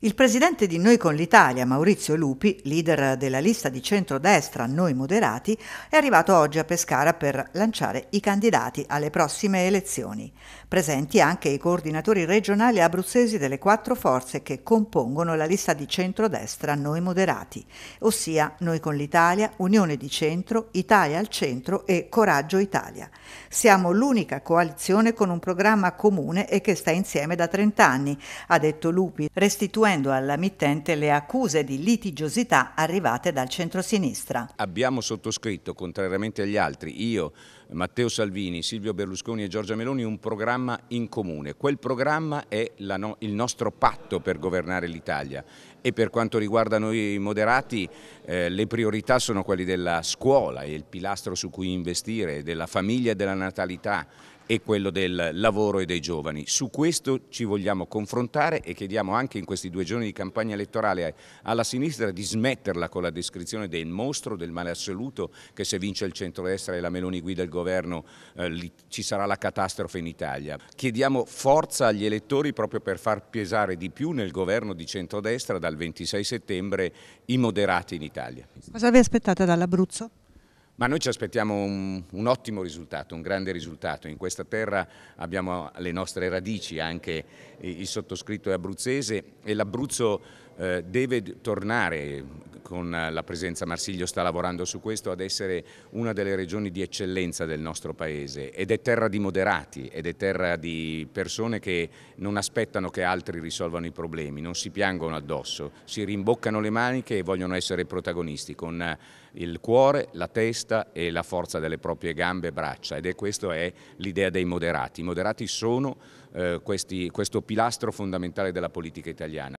Il presidente di Noi con l'Italia, Maurizio Lupi, leader della lista di centrodestra Noi Moderati, è arrivato oggi a Pescara per lanciare i candidati alle prossime elezioni. Presenti anche i coordinatori regionali abruzzesi delle quattro forze che compongono la lista di centrodestra Noi Moderati, ossia Noi con l'Italia, Unione di Centro, Italia al Centro e Coraggio Italia. Siamo l'unica coalizione con un programma comune e che sta insieme da 30 anni, ha detto Lupi, restituendo restituendo alla mittente le accuse di litigiosità arrivate dal centrosinistra. Abbiamo sottoscritto, contrariamente agli altri, io, Matteo Salvini, Silvio Berlusconi e Giorgia Meloni, un programma in comune. Quel programma è no, il nostro patto per governare l'Italia e per quanto riguarda noi moderati eh, le priorità sono quelle della scuola e il pilastro su cui investire, della famiglia e della natalità e quello del lavoro e dei giovani. Su questo ci vogliamo confrontare e chiediamo anche in questi due giorni di campagna elettorale alla sinistra di smetterla con la descrizione del mostro, del male assoluto, che se vince il centro-destra e la Meloni guida il governo eh, ci sarà la catastrofe in Italia. Chiediamo forza agli elettori proprio per far pesare di più nel governo di centrodestra dal 26 settembre i moderati in Italia. Cosa vi aspettate dall'Abruzzo? Ma noi ci aspettiamo un, un, ottimo risultato, un grande risultato. In questa terra abbiamo le nostre radici, anche il sottoscritto è abruzzese e l'Abruzzo eh, deve tornare con eh, la presenza Marsiglio sta lavorando su questo, ad essere una delle regioni di eccellenza del nostro Paese ed è terra di moderati, ed è terra di persone che non aspettano che altri risolvano i problemi, non si piangono addosso, si rimboccano le maniche e vogliono essere protagonisti con eh, il cuore, la testa e la forza delle proprie gambe e braccia ed è questa è l'idea dei moderati. I moderati sono eh, questi, questo pilastro fondamentale della politica italiana.